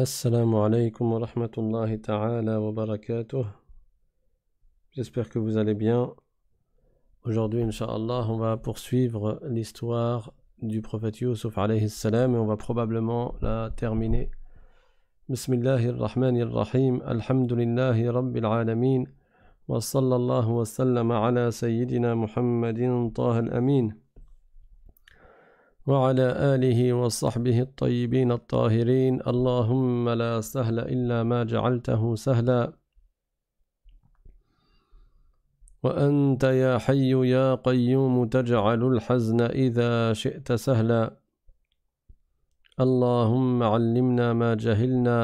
Assalamu alaikum wa rahmatullahi ta'ala wa barakatuh. J'espère que vous allez bien. Aujourd'hui, Inch'Allah, on va poursuivre l'histoire du prophète Yusuf alayhi salam et on va probablement la terminer. Bismillahir Rahmanir Rahim. Alhamdulillahi Rabbil Alamin. Wa sallallahu wa sallama ala Sayyidina Muhammadin ta'al al-Amin. وعلى آله وصحبه الطيبين الطاهرين اللهم لا سهل إلا ما جعلته سهلا وأنت يا حي يا قيوم تجعل الحزن إذا شئت سهلا اللهم علمنا ما جهلنا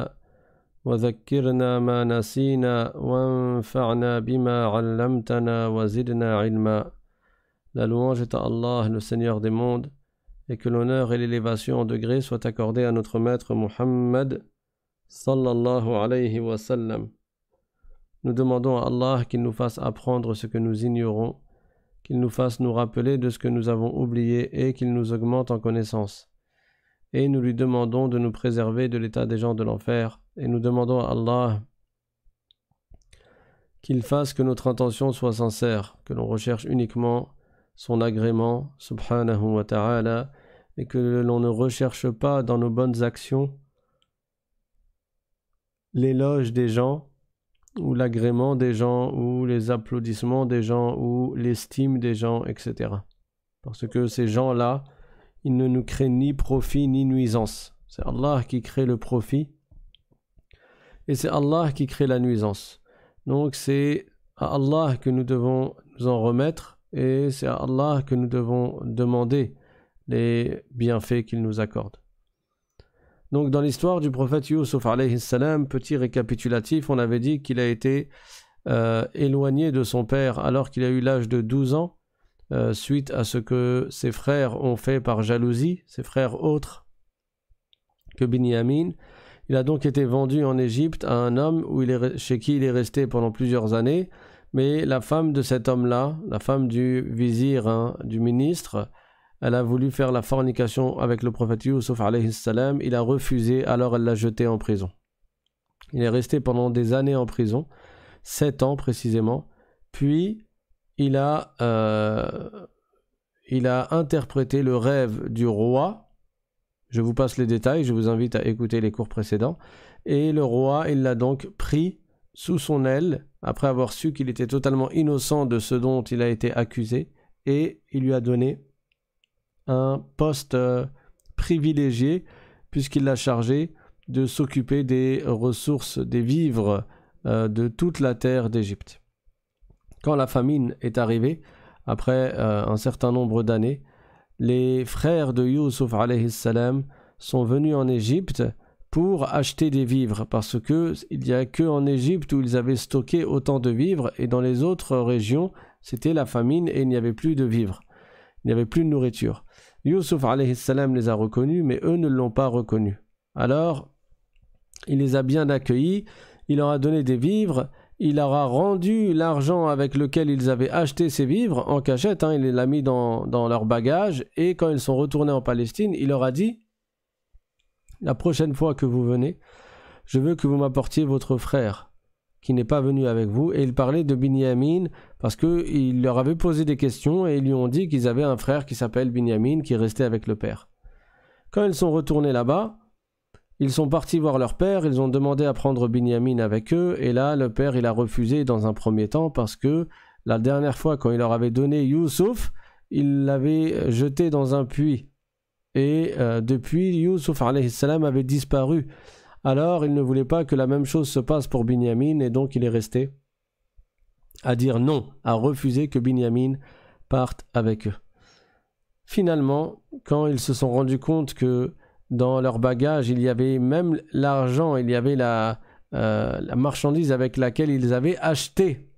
وذكرنا ما نسينا وانفعنا بما علمتنا وزدنا علما La الله est à Allah, et que l'honneur et l'élévation en degré soient accordés à notre maître Muhammad Nous demandons à Allah qu'il nous fasse apprendre ce que nous ignorons, qu'il nous fasse nous rappeler de ce que nous avons oublié et qu'il nous augmente en connaissance. Et nous lui demandons de nous préserver de l'état des gens de l'enfer, et nous demandons à Allah qu'il fasse que notre intention soit sincère, que l'on recherche uniquement son agrément, subhanahu et que l'on ne recherche pas dans nos bonnes actions l'éloge des gens ou l'agrément des gens ou les applaudissements des gens ou l'estime des gens, etc. Parce que ces gens-là, ils ne nous créent ni profit ni nuisance. C'est Allah qui crée le profit et c'est Allah qui crée la nuisance. Donc c'est à Allah que nous devons nous en remettre et c'est à Allah que nous devons demander les bienfaits qu'il nous accorde. Donc dans l'histoire du prophète Yusuf alayhi salam, petit récapitulatif, on avait dit qu'il a été euh, éloigné de son père alors qu'il a eu l'âge de 12 ans, euh, suite à ce que ses frères ont fait par jalousie, ses frères autres que Binyamin. Il a donc été vendu en Égypte à un homme où chez qui il est resté pendant plusieurs années, mais la femme de cet homme-là, la femme du vizir, hein, du ministre, elle a voulu faire la fornication avec le prophète Yusuf alayhi il a refusé, alors elle l'a jeté en prison. Il est resté pendant des années en prison, sept ans précisément, puis il a, euh, il a interprété le rêve du roi. Je vous passe les détails, je vous invite à écouter les cours précédents. Et le roi, il l'a donc pris sous son aile, après avoir su qu'il était totalement innocent de ce dont il a été accusé, et il lui a donné un poste euh, privilégié puisqu'il l'a chargé de s'occuper des ressources, des vivres euh, de toute la terre d'Égypte. Quand la famine est arrivée, après euh, un certain nombre d'années, les frères de Yusuf salam sont venus en Égypte pour acheter des vivres parce que il n'y a qu'en en Égypte où ils avaient stocké autant de vivres et dans les autres régions c'était la famine et il n'y avait plus de vivres. Il n'y avait plus de nourriture. Yusuf salam les a reconnus, mais eux ne l'ont pas reconnu. Alors, il les a bien accueillis, il leur a donné des vivres, il leur a rendu l'argent avec lequel ils avaient acheté ces vivres en cachette, hein, il l'a mis dans, dans leur bagage, et quand ils sont retournés en Palestine, il leur a dit La prochaine fois que vous venez, je veux que vous m'apportiez votre frère, qui n'est pas venu avec vous, et il parlait de Binyamin parce que qu'il leur avait posé des questions et ils lui ont dit qu'ils avaient un frère qui s'appelle Binyamin qui restait avec le père. Quand ils sont retournés là-bas, ils sont partis voir leur père, ils ont demandé à prendre Binyamin avec eux, et là le père il a refusé dans un premier temps parce que la dernière fois quand il leur avait donné Youssouf, il l'avait jeté dans un puits. Et depuis euh, depuis, Youssouf avait disparu. Alors il ne voulait pas que la même chose se passe pour Binyamin et donc il est resté à dire non, à refuser que Binyamin parte avec eux. Finalement, quand ils se sont rendus compte que dans leur bagage il y avait même l'argent, il y avait la, euh, marchandise avec laquelle ils avaient acheté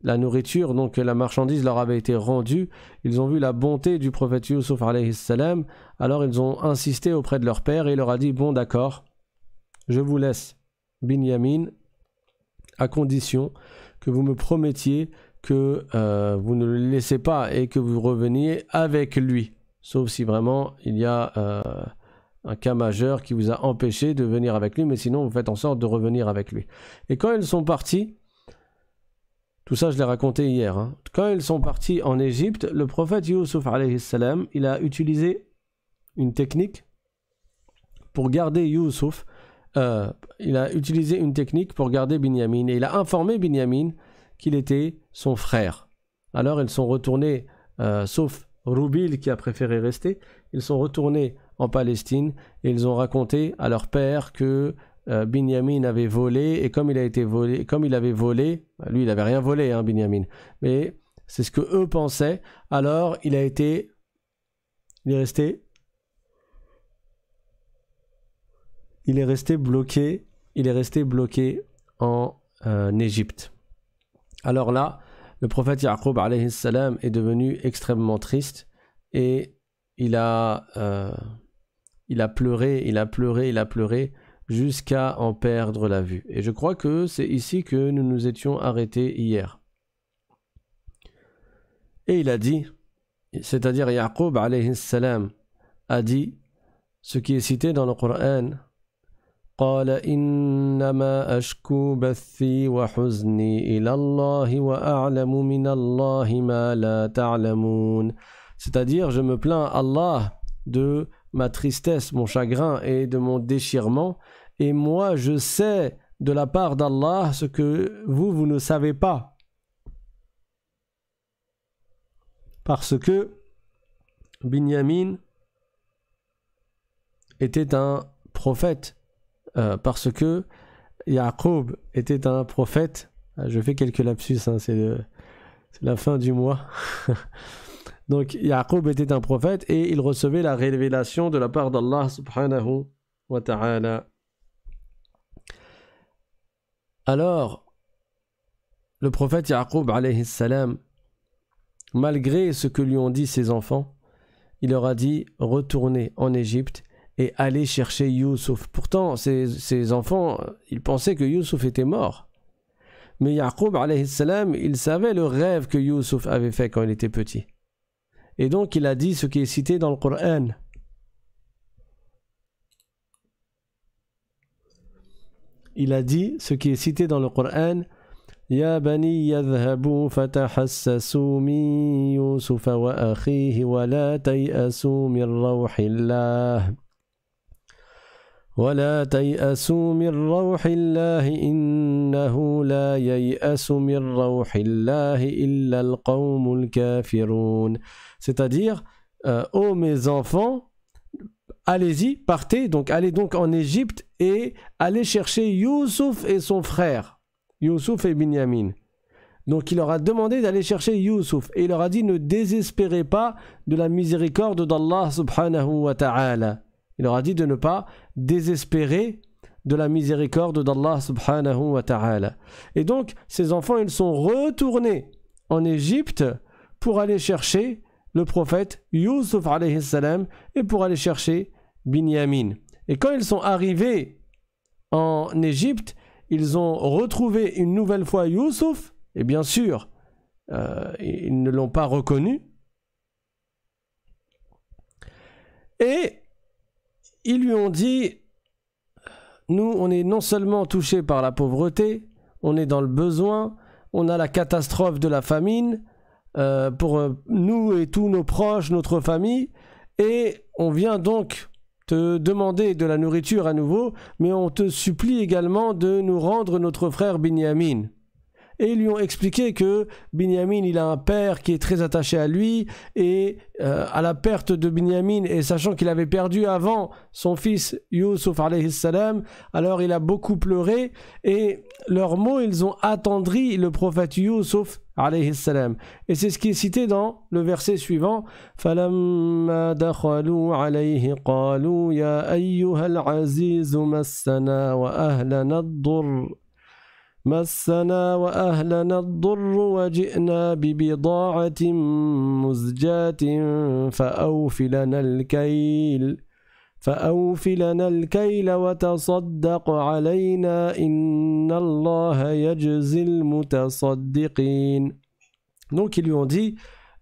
la nourriture, donc la marchandise leur avait été rendue. Ils ont vu la bonté du prophète Yusuf salam, alors ils ont insisté auprès de leur père et il leur a dit Bon, d'accord, je vous laisse, Binyamin, à condition que vous me promettiez que euh, vous ne le laissez pas et que vous reveniez avec lui. Sauf si vraiment il y a euh, un cas majeur qui vous a empêché de venir avec lui, mais sinon vous faites en sorte de revenir avec lui. Et quand ils sont partis, tout ça je l'ai raconté hier, hein, quand ils sont partis en Égypte, le prophète Youssef il a utilisé une technique pour garder Yusuf euh, il a utilisé une technique pour garder Binyamin et il a informé Binyamin qu'il était son frère. Alors ils sont retournés, euh, sauf Roubil qui a préféré rester, ils sont retournés en Palestine et ils ont raconté à leur père que euh, Binyamin avait volé et comme il a été volé, comme il avait volé, bah, lui il n'avait rien volé, hein, Binyamin, mais c'est ce que eux pensaient. Alors il a été, il est resté il est resté bloqué, il est resté bloqué en euh, Égypte. Alors là, le prophète Yaqub salam est devenu extrêmement triste et il a, euh, il a pleuré, il a pleuré, il a pleuré jusqu'à en perdre la vue. Et je crois que c'est ici que nous nous étions arrêtés hier. Et il a dit, c'est-à-dire Yaqub salam a dit ce qui est cité dans le Coran c'est-à-dire je me plains à Allah de ma tristesse mon chagrin et de mon déchirement et moi je sais de la part d'Allah ce que vous vous ne savez pas parce que Binyamin était un prophète euh, parce que Jacob était un prophète. Euh, je fais quelques lapsus, hein, c'est la fin du mois. Donc Jacob était un prophète et il recevait la révélation de la part d'Allah subhanahu wa ta'ala. Alors, le prophète Jacob alayhi salam, malgré ce que lui ont dit ses enfants, il leur a dit retournez en Égypte et aller chercher Youssouf. Pourtant, ses, enfants, ils pensaient que Youssouf était mort. Mais Yaqub, salam, il savait le rêve que Youssouf avait fait quand il était petit. Et donc, il a dit ce qui est cité dans le Coran. Il a dit ce qui est cité dans le Coran. Ya bani يذهبوا فتحسسوا من يوسف وأخيه ولا تيأسوا من روح الله c'est-à-dire euh, ô mes enfants allez-y partez donc allez donc en Égypte et allez chercher Youssouf et son frère Youssouf et Binyamin donc il leur a demandé d'aller chercher Youssouf et il leur a dit ne désespérez pas de la miséricorde d'Allah subhanahu wa ta'ala il leur a dit de ne pas désespérer de la miséricorde d'Allah subhanahu wa ta'ala. Et donc, ces enfants, ils sont retournés en Égypte pour aller chercher le prophète Yusuf alayhi salam et pour aller chercher Binyamin. Et quand ils sont arrivés en Égypte, ils ont retrouvé une nouvelle fois Yusuf, et bien sûr, euh, ils ne l'ont pas reconnu. Et ils lui ont dit, nous, on est non seulement touchés par la pauvreté, on est dans le besoin, on a la catastrophe de la famine euh, pour euh, nous et tous nos proches, notre famille, et on vient donc te demander de la nourriture à nouveau, mais on te supplie également de nous rendre notre frère Binyamin et lui ont expliqué que Binyamin, il a un père qui est très attaché à lui, et euh, à la perte de Binyamin, et sachant qu'il avait perdu avant son fils alayhi salam, alors il a beaucoup pleuré, et leurs mots, ils ont attendri le prophète alayhi salam. Et c'est ce qui est cité dans le verset suivant. فَلَمَّا مسنا وأهلنا الضر وجئنا ببضاعة مزجاة فأوفلنا الكيل فأوفلنا الكيل وتصدق علينا إن الله يجزي المتصدقين Donc ils lui ont dit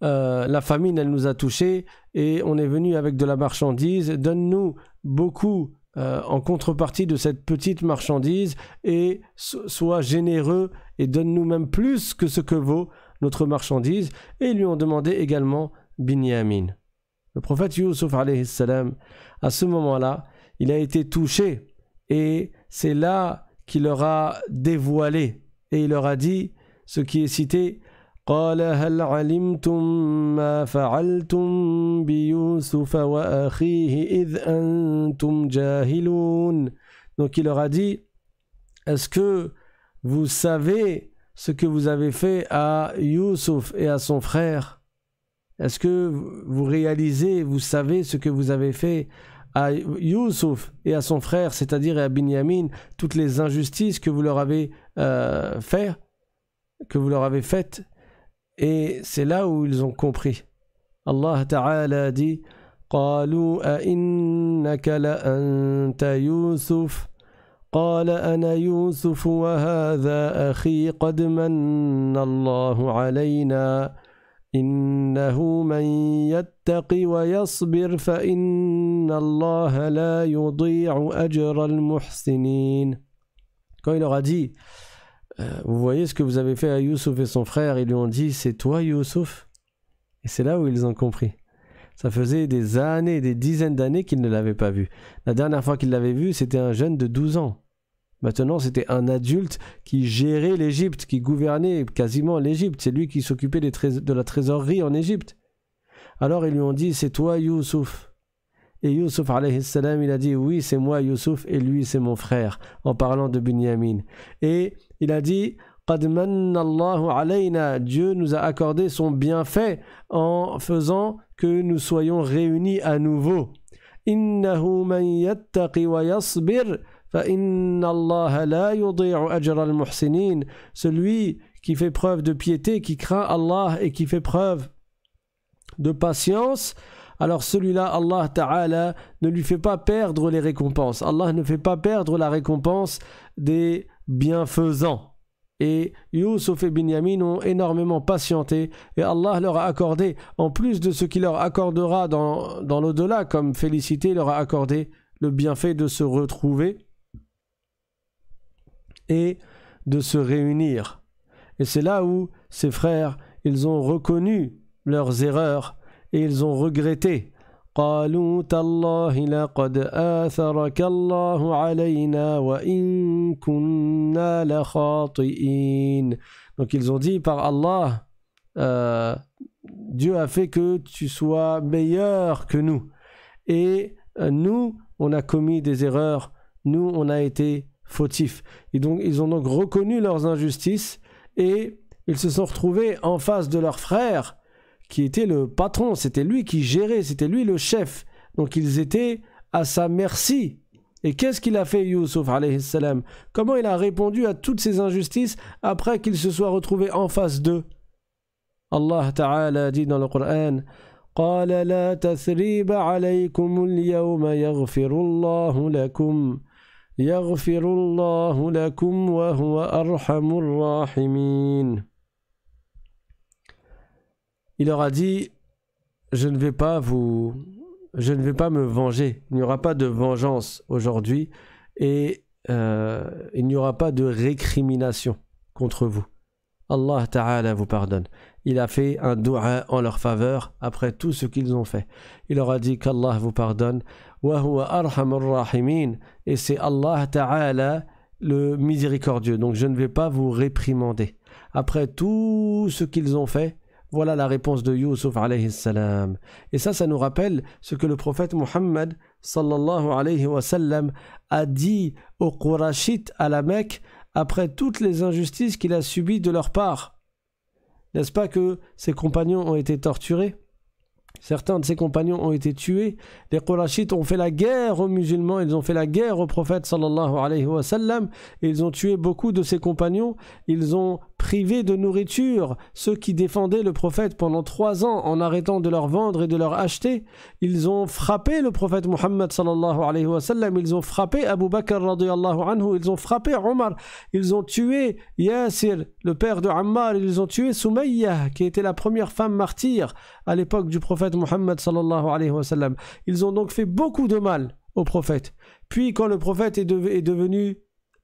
euh, la famine elle nous a touchés et on est venu avec de la marchandise donne-nous beaucoup Euh, en contrepartie de cette petite marchandise et sois généreux et donne-nous même plus que ce que vaut notre marchandise. Et ils lui ont demandé également Binyamin. Le prophète Youssef salam, à ce moment-là, il a été touché et c'est là qu'il leur a dévoilé et il leur a dit ce qui est cité قال هل علمتم ما فعلتم بيوسف Donc il leur a dit, est-ce que vous savez ce que vous avez fait à Yusuf et à son frère Est-ce que vous réalisez, vous savez ce que vous avez fait à Youssouf et à son frère, c'est-à-dire à Binyamin, toutes les injustices que vous leur avez euh, fait, que vous leur avez faites Et c'est là où ils ont compris. Allah Ta'ala dit قالوا أئنك لأنت يوسف قال أنا يوسف وهذا أخي قد من الله علينا إنه من يتق ويصبر فإن الله لا يضيع أجر المحسنين. Quand il a dit Euh, vous voyez ce que vous avez fait à Youssouf et son frère, ils lui ont dit c'est toi Youssouf Et c'est là où ils ont compris. Ça faisait des années, des dizaines d'années qu'ils ne l'avaient pas vu. La dernière fois qu'ils l'avaient vu, c'était un jeune de 12 ans. Maintenant, c'était un adulte qui gérait l'Égypte, qui gouvernait quasiment l'Égypte. C'est lui qui s'occupait de la trésorerie en Égypte. Alors ils lui ont dit c'est toi Youssouf. Et Youssouf il a dit oui c'est moi Youssouf et lui c'est mon frère en parlant de Binyamin. Et il a dit Dieu nous a accordé son bienfait en faisant que nous soyons réunis à nouveau. Celui qui fait preuve de piété, qui craint Allah et qui fait preuve de patience, alors celui-là, Allah Ta'ala, ne lui fait pas perdre les récompenses. Allah ne fait pas perdre la récompense des bienfaisant. Et Youssef et Binyamin ont énormément patienté et Allah leur a accordé, en plus de ce qu'il leur accordera dans, dans l'au-delà comme félicité, leur a accordé le bienfait de se retrouver et de se réunir. Et c'est là où ces frères, ils ont reconnu leurs erreurs et ils ont regretté قالوا Donc ils ont dit par Allah, euh, Dieu a fait que tu sois meilleur que nous. Et euh, nous, on a commis des erreurs, nous, on a été fautifs. Et donc, ils ont donc reconnu leurs injustices et ils se sont retrouvés en face de leurs frères qui était le patron, c'était lui qui gérait, c'était lui le chef. Donc ils étaient à sa merci. Et qu'est-ce qu'il a fait Youssouf salam Comment il a répondu à toutes ces injustices après qu'il se soit retrouvé en face d'eux Allah Ta'ala dit dans le Coran قال لا تثريب عليكم اليوم يغفر الله لكم يغفر الله لكم وهو أرحم الراحمين il leur a dit je ne vais pas vous je ne vais pas me venger il n'y aura pas de vengeance aujourd'hui et euh, il n'y aura pas de récrimination contre vous Allah Ta'ala vous pardonne il a fait un dua en leur faveur après tout ce qu'ils ont fait il leur a dit qu'Allah vous pardonne et c'est Allah Ta'ala le miséricordieux donc je ne vais pas vous réprimander après tout ce qu'ils ont fait voilà la réponse de Yusuf alayhi salam. Et ça, ça nous rappelle ce que le prophète Muhammad sallallahu alayhi wa a dit aux Qurashites à la Mecque après toutes les injustices qu'il a subies de leur part. N'est-ce pas que ses compagnons ont été torturés Certains de ses compagnons ont été tués. Les Qurashites ont fait la guerre aux musulmans, ils ont fait la guerre au prophète sallallahu alayhi wa Ils ont tué beaucoup de ses compagnons, ils ont privés de nourriture, ceux qui défendaient le prophète pendant trois ans en arrêtant de leur vendre et de leur acheter, ils ont frappé le prophète Mohammed sallallahu alayhi wa sallam, ils ont frappé Abu Bakr radiallahu anhu, ils ont frappé Omar, ils ont tué Yasir, le père de Ammar, ils ont tué Soumeya, qui était la première femme martyre à l'époque du prophète Mohammed sallallahu alayhi wa sallam. Ils ont donc fait beaucoup de mal au prophète. Puis quand le prophète est devenu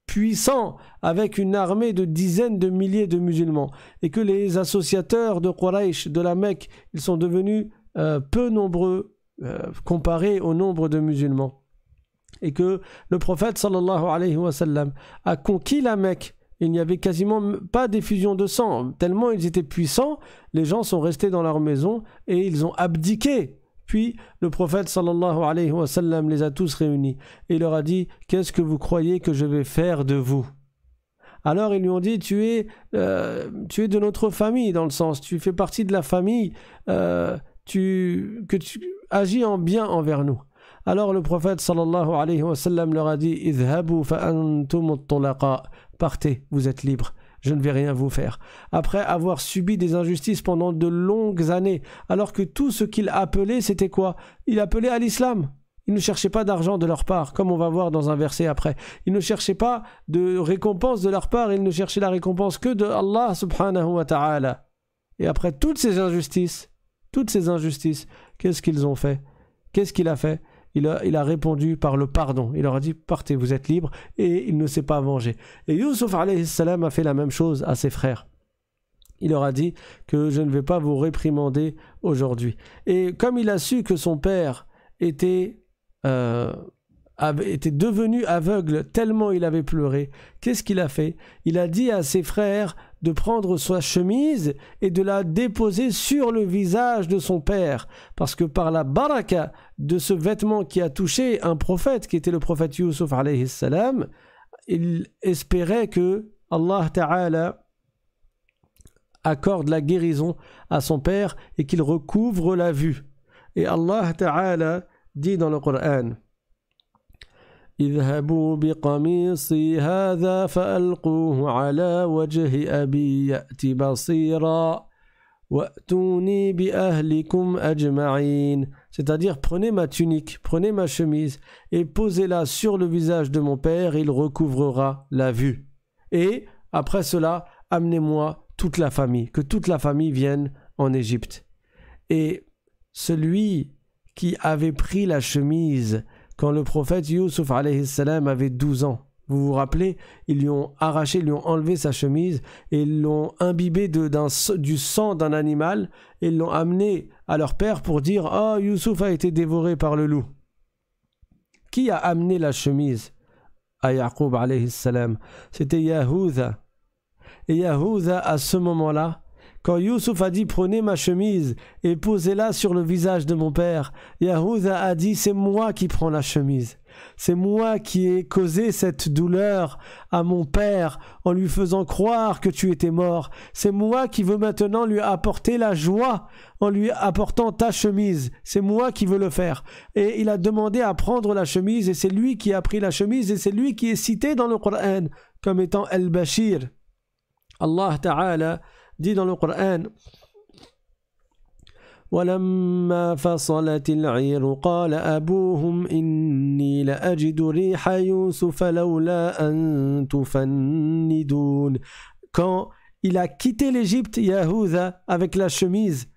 puissant avec une armée de dizaines de milliers de musulmans et que les associateurs de Quraysh, de la Mecque, ils sont devenus euh, peu nombreux euh, comparés au nombre de musulmans et que le prophète sallallahu alayhi wa sallam a conquis la Mecque il n'y avait quasiment pas d'effusion de sang, tellement ils étaient puissants, les gens sont restés dans leur maison et ils ont abdiqué puis le prophète sallallahu alayhi wa sallam les a tous réunis et leur a dit Qu'est-ce que vous croyez que je vais faire de vous Alors ils lui ont dit Tu es, euh, tu es de notre famille, dans le sens, tu fais partie de la famille, euh, tu, que tu agis en bien envers nous. Alors le prophète sallallahu alayhi wa sallam leur a dit Partez, vous êtes libres je ne vais rien vous faire. Après avoir subi des injustices pendant de longues années, alors que tout ce qu'il appelait, c'était quoi Il appelait à l'islam. Il ne cherchait pas d'argent de leur part, comme on va voir dans un verset après. Il ne cherchait pas de récompense de leur part, il ne cherchait la récompense que de Allah subhanahu wa ta'ala. Et après toutes ces injustices, toutes ces injustices, qu'est-ce qu'ils ont fait Qu'est-ce qu'il a fait il a, répondu par le pardon. Il leur a dit partez, vous êtes libres, et il ne s'est pas vengé. Et Yusuf salam a fait la même chose à ses frères. Il leur a dit que je ne vais pas vous réprimander aujourd'hui. Et comme il a su que son père était euh, était devenu aveugle tellement il avait pleuré. Qu'est-ce qu'il a fait Il a dit à ses frères de prendre sa chemise et de la déposer sur le visage de son père, parce que par la baraka de ce vêtement qui a touché un prophète, qui était le prophète Yusuf salam, il espérait que Allah Ta'ala accorde la guérison à son père et qu'il recouvre la vue. Et Allah Ta'ala dit dans le Coran, c'est-à-dire, prenez ma tunique, prenez ma chemise, et posez-la sur le visage de mon père, il recouvrera la vue. Et, après cela, amenez-moi toute la famille, que toute la famille vienne en Égypte. Et celui qui avait pris la chemise quand le prophète Yusuf salam avait 12 ans. Vous vous rappelez, ils lui ont arraché, lui ont enlevé sa chemise et l'ont imbibé du sang d'un animal et l'ont amené à leur père pour dire ⁇ Oh, Youssouf a été dévoré par le loup ⁇ Qui a amené la chemise à Yaqub salam C'était Yahouza. Et Yahouza, à ce moment-là, quand Youssouf a dit prenez ma chemise et posez-la sur le visage de mon père, Yahouza a dit c'est moi qui prends la chemise. C'est moi qui ai causé cette douleur à mon père en lui faisant croire que tu étais mort. C'est moi qui veux maintenant lui apporter la joie en lui apportant ta chemise. C'est moi qui veux le faire. Et il a demandé à prendre la chemise et c'est lui qui a pris la chemise et c'est lui qui est cité dans le Coran comme étant El-Bashir. Allah Ta'ala dit dans le Coran quand il a quitté l'Égypte Yahouza, avec la chemise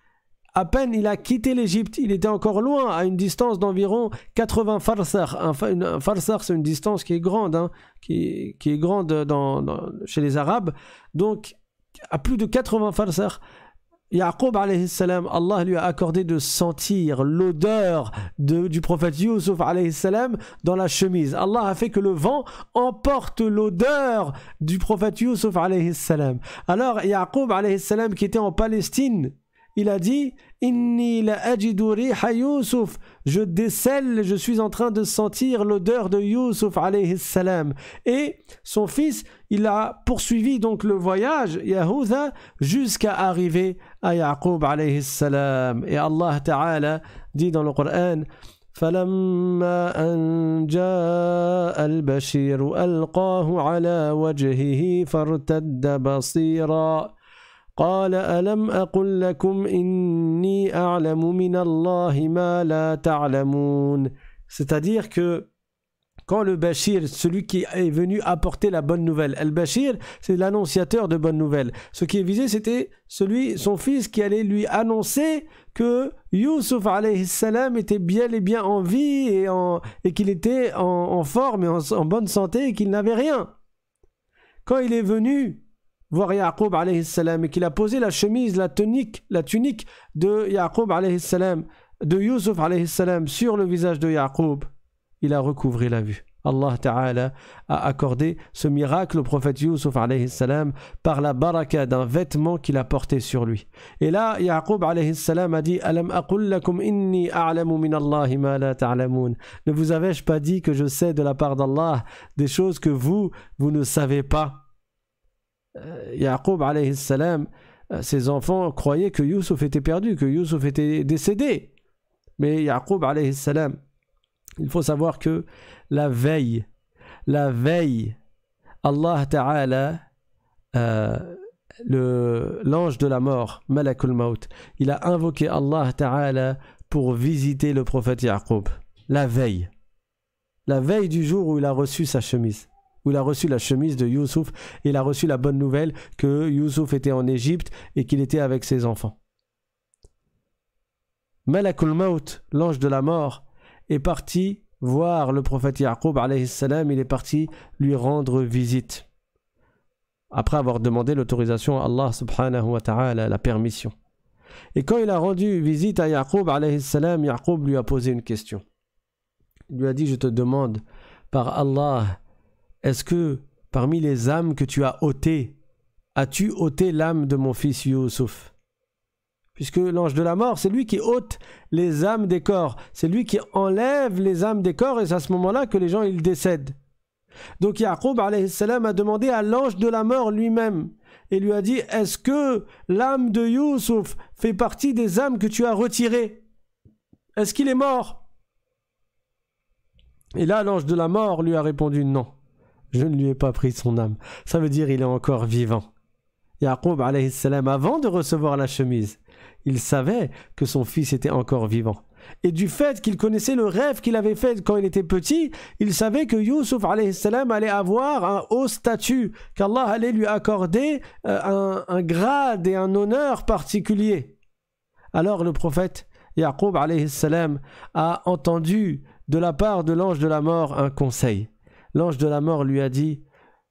à peine il a quitté l'Égypte, il était encore loin, à une distance d'environ 80 farsars. Un, un c'est une distance qui est grande, hein, qui, est grande dans, chez les Arabes. Donc, à plus de 80 farsakhs, Yaqub alayhi salam, Allah lui a accordé de sentir l'odeur du prophète Yusuf alayhi salam dans la chemise. Allah a fait que le vent emporte l'odeur du prophète Yusuf alayhi salam. Alors Yaqub alayhi salam qui était en Palestine, il a dit Inni la riha Yusuf. Je décèle, je suis en train de sentir l'odeur de Yusuf alayhi salam. Et son fils, il a poursuivi donc le voyage, Yahouza jusqu'à arriver à Yaqub alayhi salam. Et Allah Ta'ala dit dans le Coran, فلما أن جاء البشير ألقاه على وجهه فارتد c'est-à-dire que quand le Bachir, celui qui est venu apporter la bonne nouvelle, Al-Bachir, c'est l'annonciateur de bonne nouvelle. Ce qui est visé, c'était celui, son fils, qui allait lui annoncer que Yusuf salam était bien et bien en vie et, qu'il était en, forme et en bonne santé et qu'il n'avait rien. Quand il est venu voir Yaqub alayhi salam et qu'il a posé la chemise, la tunique, la tunique de Yaqub alayhi salam, de Yusuf alayhi salam sur le visage de Yaqub, il a recouvré la vue. Allah Ta'ala a accordé ce miracle au prophète Yusuf alayhi salam par la baraka d'un vêtement qu'il a porté sur lui. Et là, Yaqub alayhi salam a dit Alam lakum inni a'lamu min Allahi ma la ta'lamun. Ne vous avais-je pas dit que je sais de la part d'Allah des choses que vous, vous ne savez pas euh, Yaqub alayhi salam, euh, ses enfants croyaient que Yusuf était perdu, que Youssouf était décédé. Mais Yaqub alayhi salam, il faut savoir que la veille, la veille, Allah Ta'ala, euh, l'ange de la mort, Malakul Maut, il a invoqué Allah Ta'ala pour visiter le prophète Yaqub. La veille. La veille du jour où il a reçu sa chemise où il a reçu la chemise de Youssouf, il a reçu la bonne nouvelle que Youssouf était en Égypte et qu'il était avec ses enfants. Malakul Maut, l'ange de la mort, est parti voir le prophète Yaqub salam, il est parti lui rendre visite. Après avoir demandé l'autorisation à Allah subhanahu wa ta'ala, la permission. Et quand il a rendu visite à Yaqub salam, Yaqub lui a posé une question. Il lui a dit, je te demande par Allah, est-ce que parmi les âmes que tu as ôtées, as-tu ôté l'âme de mon fils Youssouf Puisque l'ange de la mort, c'est lui qui ôte les âmes des corps, c'est lui qui enlève les âmes des corps et c'est à ce moment-là que les gens ils décèdent. Donc Yaqub a demandé à l'ange de la mort lui-même et lui a dit Est-ce que l'âme de Youssouf fait partie des âmes que tu as retirées Est-ce qu'il est mort Et là, l'ange de la mort lui a répondu Non je ne lui ai pas pris son âme. Ça veut dire il est encore vivant. Yaqub alayhi salam, avant de recevoir la chemise, il savait que son fils était encore vivant. Et du fait qu'il connaissait le rêve qu'il avait fait quand il était petit, il savait que Yusuf alayhi salam allait avoir un haut statut, qu'Allah allait lui accorder euh, un, grade et un honneur particulier. Alors le prophète Yaqub alayhi salam a entendu de la part de l'ange de la mort un conseil. L'ange de la mort lui a dit,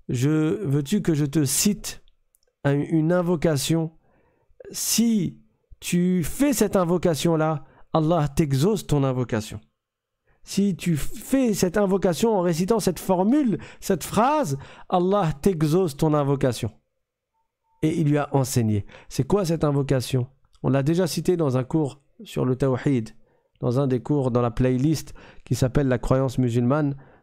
je veux-tu que je te cite une invocation Si tu fais cette invocation-là, Allah t'exauce ton invocation. Si tu fais cette invocation en récitant cette formule, cette phrase, Allah t'exauce ton invocation. Et il lui a enseigné. C'est quoi cette invocation On l'a déjà cité dans un cours sur le tawhid, dans un des cours dans la playlist qui s'appelle La croyance musulmane.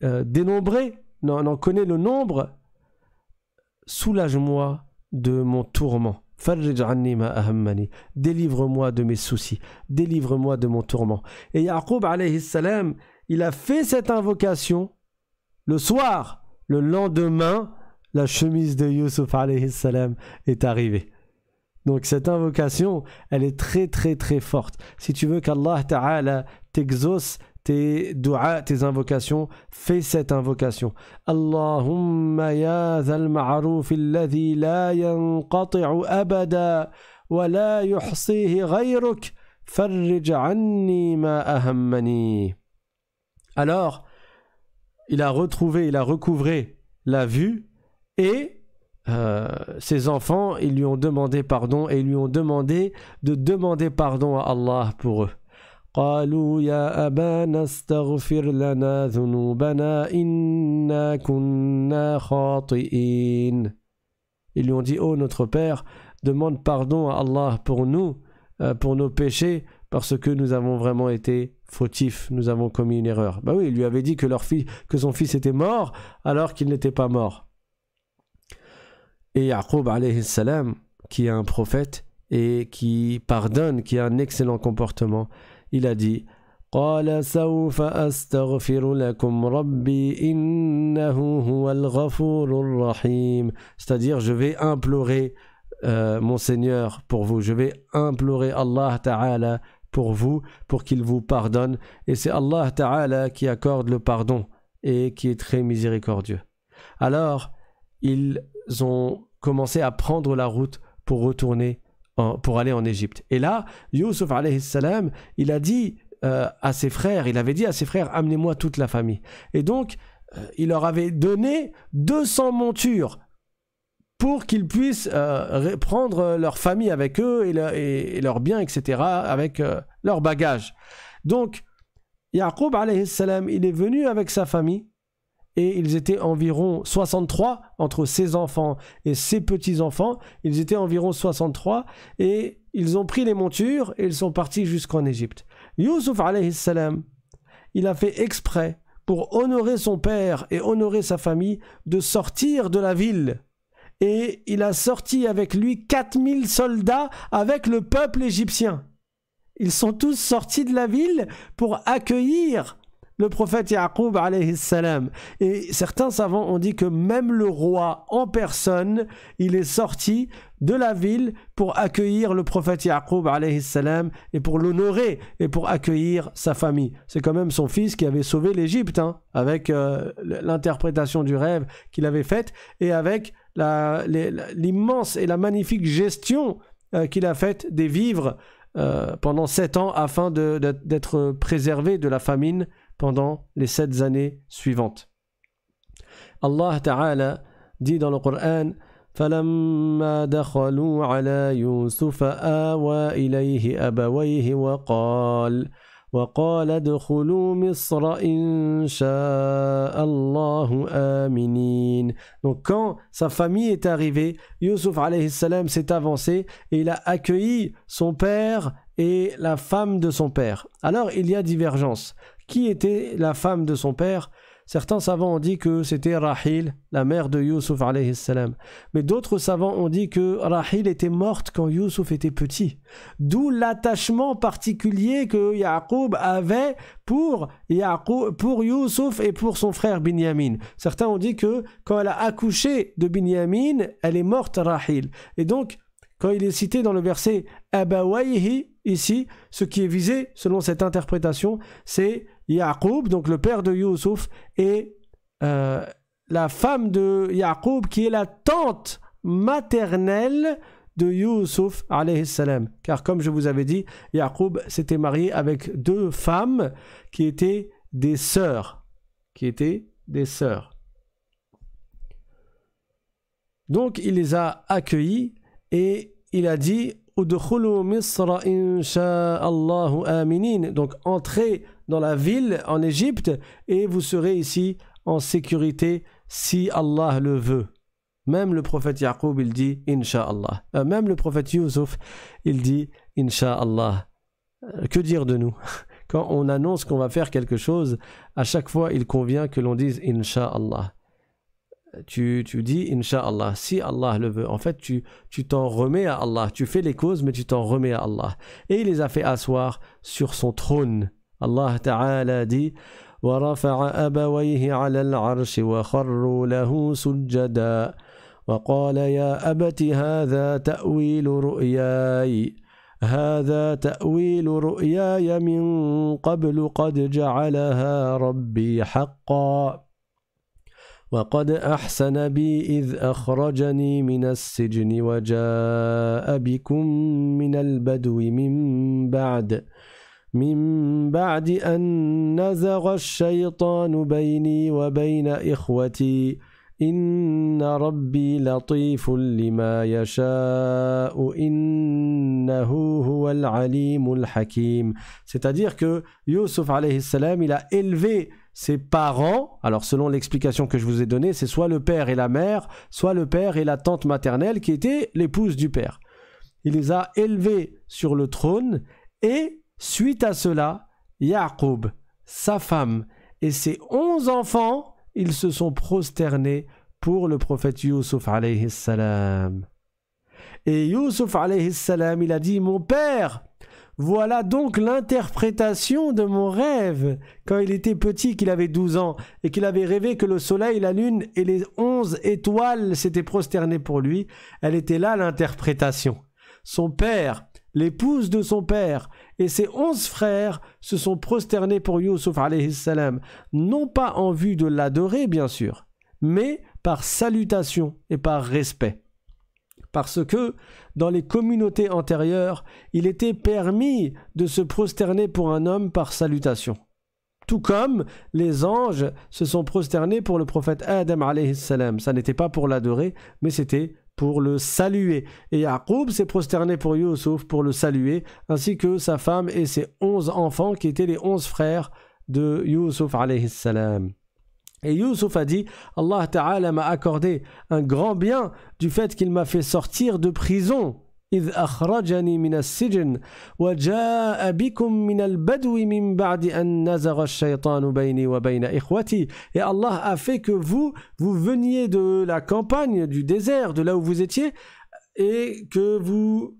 Dénombrer, euh, dénombré, on en connaît le nombre, soulage-moi de mon tourment. Délivre-moi de mes soucis, délivre-moi de mon tourment. Et Yaqub salam, il a fait cette invocation le soir, le lendemain, la chemise de Yusuf salam est arrivée. Donc cette invocation, elle est très très très forte. Si tu veux qu'Allah Ta'ala t'exauce tes tes invocations, fais cette invocation. ya zal la abada wa ma Alors, il a retrouvé, il a recouvré la vue et euh, ses enfants, ils lui ont demandé pardon et lui ont demandé de demander pardon à Allah pour eux. Ils lui ont dit, oh, notre Père, demande pardon à Allah pour nous, euh, pour nos péchés, parce que nous avons vraiment été fautifs, nous avons commis une erreur. Bah oui, il lui avait dit que, leur que son fils était mort, alors qu'il n'était pas mort. Et Yaqub, qui est un prophète et qui pardonne, qui a un excellent comportement, il a dit c'est-à-dire je vais implorer euh, mon Seigneur pour vous je vais implorer Allah Ta'ala pour vous pour qu'il vous pardonne et c'est Allah Ta'ala qui accorde le pardon et qui est très miséricordieux alors ils ont commencé à prendre la route pour retourner pour aller en Égypte. Et là, Youssef, alayhi salam, il a dit euh, à ses frères, il avait dit à ses frères, amenez-moi toute la famille. Et donc, euh, il leur avait donné 200 montures pour qu'ils puissent euh, prendre leur famille avec eux et, et, leurs biens, etc., avec leurs bagages. Donc, Yaqub, il est venu avec sa famille et ils étaient environ 63 entre ses enfants et ses petits-enfants. Ils étaient environ 63 et ils ont pris les montures et ils sont partis jusqu'en Égypte. Yousuf, alayhi il a fait exprès pour honorer son père et honorer sa famille de sortir de la ville. Et il a sorti avec lui 4000 soldats avec le peuple égyptien. Ils sont tous sortis de la ville pour accueillir le prophète Yaqub alayhi salam. Et certains savants ont dit que même le roi en personne, il est sorti de la ville pour accueillir le prophète Yaqub alayhi salam et pour l'honorer et pour accueillir sa famille. C'est quand même son fils qui avait sauvé l'Égypte hein, avec euh, l'interprétation du rêve qu'il avait faite et avec l'immense et la magnifique gestion euh, qu'il a faite des vivres euh, pendant sept ans afin d'être préservé de la famine pendant les sept années suivantes. Allah Ta'ala dit dans le Coran فلما دخلوا على يوسف آوى إليه أبويه wa وقال ادخلوا مصر إن شاء الله aminin." Donc quand sa famille est arrivée, Yusuf alayhi salam s'est avancé et il a accueilli son père et la femme de son père. Alors il y a divergence. Qui était la femme de son père Certains savants ont dit que c'était Rahil, la mère de Yusuf alayhi salam. Mais d'autres savants ont dit que Rahil était morte quand Yusuf était petit. D'où l'attachement particulier que Yaqub avait pour, Yaqub, pour Yusuf et pour son frère Binyamin. Certains ont dit que quand elle a accouché de Binyamin, elle est morte Rahil. Et donc, quand il est cité dans le verset Abawaihi, ici, ce qui est visé, selon cette interprétation, c'est Yaqub, donc le père de Youssouf, et euh, la femme de Yaqub, qui est la tante maternelle de Youssouf, alayhi salam. Car comme je vous avais dit, Yaqub s'était marié avec deux femmes qui étaient des sœurs. Qui étaient des sœurs. Donc il les a accueillis et il a dit donc entrez dans la ville en Égypte et vous serez ici en sécurité si Allah le veut. Même le prophète Yaqub il dit Inch'Allah. Euh, même le prophète Yusuf il dit Inshallah. Euh, que dire de nous Quand on annonce qu'on va faire quelque chose, à chaque fois il convient que l'on dise Inch'Allah. tu, tu dis Inch'Allah, si Allah le veut. En fait, tu t'en tu remets à Allah. Tu fais les causes, mais tu t'en remets à Allah. Et il les a fait asseoir sur son trône. Allah Ta'ala dit ورفع أبويه على العرش وخروا له سجدا وقال يا أبت هذا تأويل رؤياي هذا تأويل رؤياي من قبل قد جعلها ربي حقا وقد أحسن بي إذ أخرجني من السجن وجاء بكم من البدو من بعد من بعد أن نزغ الشيطان بيني وبين إخوتي إن ربي لطيف لما يشاء إنه هو العليم الحكيم C'est-à-dire que Yusuf عليه السلام il a élevé ses parents, alors selon l'explication que je vous ai donnée, c'est soit le père et la mère, soit le père et la tante maternelle qui étaient l'épouse du père. Il les a élevés sur le trône et, suite à cela, Yaqub, sa femme et ses onze enfants, ils se sont prosternés pour le prophète Yusuf alayhi salam. Et Yusuf alayhi salam, il a dit Mon père, voilà donc l'interprétation de mon rêve. Quand il était petit, qu'il avait 12 ans, et qu'il avait rêvé que le soleil, la lune et les 11 étoiles s'étaient prosternés pour lui, elle était là l'interprétation. Son père, l'épouse de son père, et ses onze frères se sont prosternés pour Youssouf alayhi salam, non pas en vue de l'adorer bien sûr, mais par salutation et par respect parce que dans les communautés antérieures, il était permis de se prosterner pour un homme par salutation. Tout comme les anges se sont prosternés pour le prophète Adam Ça n'était pas pour l'adorer, mais c'était pour le saluer. Et Yaqub s'est prosterné pour Youssef pour le saluer, ainsi que sa femme et ses onze enfants qui étaient les onze frères de Yusuf salam. Et Yusuf a dit Allah Ta'ala m'a accordé un grand bien du fait qu'il m'a fait sortir de prison. إذ من السجن بكم من البدو من بعد أن الشيطان بيني وبين إخوتي et Allah a fait que vous vous veniez de la campagne du désert de là où vous étiez et que vous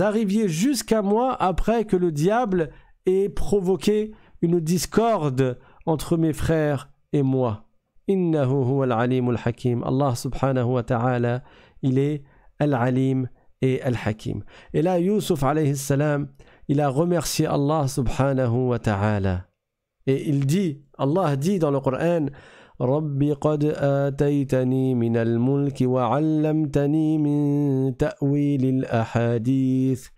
arriviez jusqu'à moi après que le diable ait provoqué une discorde entre mes frères et moi. Innahu huwa al-alim al-hakim. Allah subhanahu wa ta'ala, il est al-alim et al-hakim. Et là, Yusuf alayhi salam, il a remercié Allah subhanahu wa ta'ala. Et il dit, Allah dit dans le Coran, رب قد آتيتني من الملك وعلمتني من تأويل الأحاديث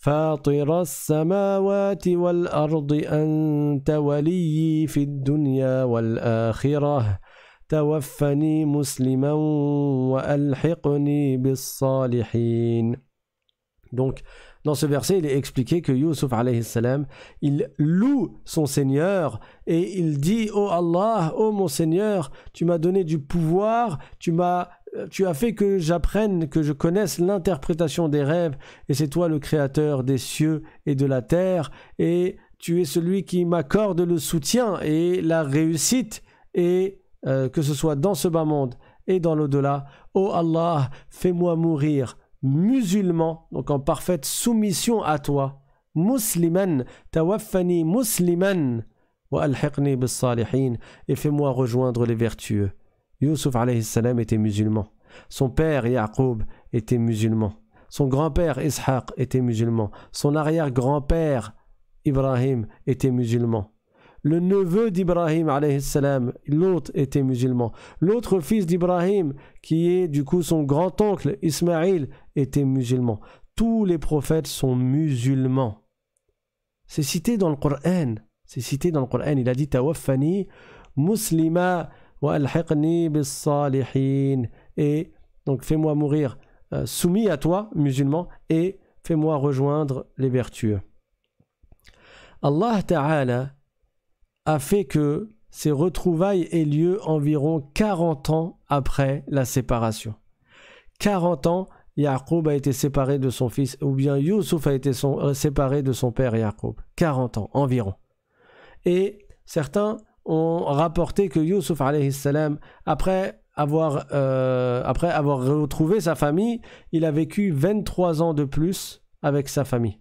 فاطر السماوات والأرض أنت ولي في الدنيا والآخرة توفني مسلما وألحقني بالصالحين Donc, dans ce verset, il est expliqué que Yusuf alayhi salam, il loue son Seigneur et il dit Ô oh Allah, ô oh mon Seigneur, tu m'as donné du pouvoir, tu m'as tu as fait que j'apprenne, que je connaisse l'interprétation des rêves, et c'est toi le créateur des cieux et de la terre, et tu es celui qui m'accorde le soutien et la réussite, et euh, que ce soit dans ce bas monde et dans l'au-delà. Ô Allah, fais-moi mourir musulman, donc en parfaite soumission à toi. Musliman, tawaffani musliman, wa bis salihin, et fais-moi rejoindre les vertueux. Yusuf salam était musulman. Son père Yaqub était musulman. Son grand-père Ishaq était musulman. Son arrière-grand-père Ibrahim était musulman. Le neveu d'Ibrahim salam, l'autre était musulman. L'autre fils d'Ibrahim, qui est du coup son grand-oncle Ismaïl, était musulman. Tous les prophètes sont musulmans. C'est cité dans le Coran. C'est cité dans le Coran. Il a dit Tawaffani muslima et donc fais-moi mourir euh, soumis à toi, musulman, et fais-moi rejoindre les vertueux. Allah Ta'ala a fait que ces retrouvailles aient lieu environ 40 ans après la séparation. 40 ans, Yaqub a été séparé de son fils, ou bien Youssouf a été euh, séparé de son père Yaqub. 40 ans environ. Et certains ont rapporté que Youssouf alayhi salam, après avoir, euh, après avoir retrouvé sa famille, il a vécu 23 ans de plus avec sa famille.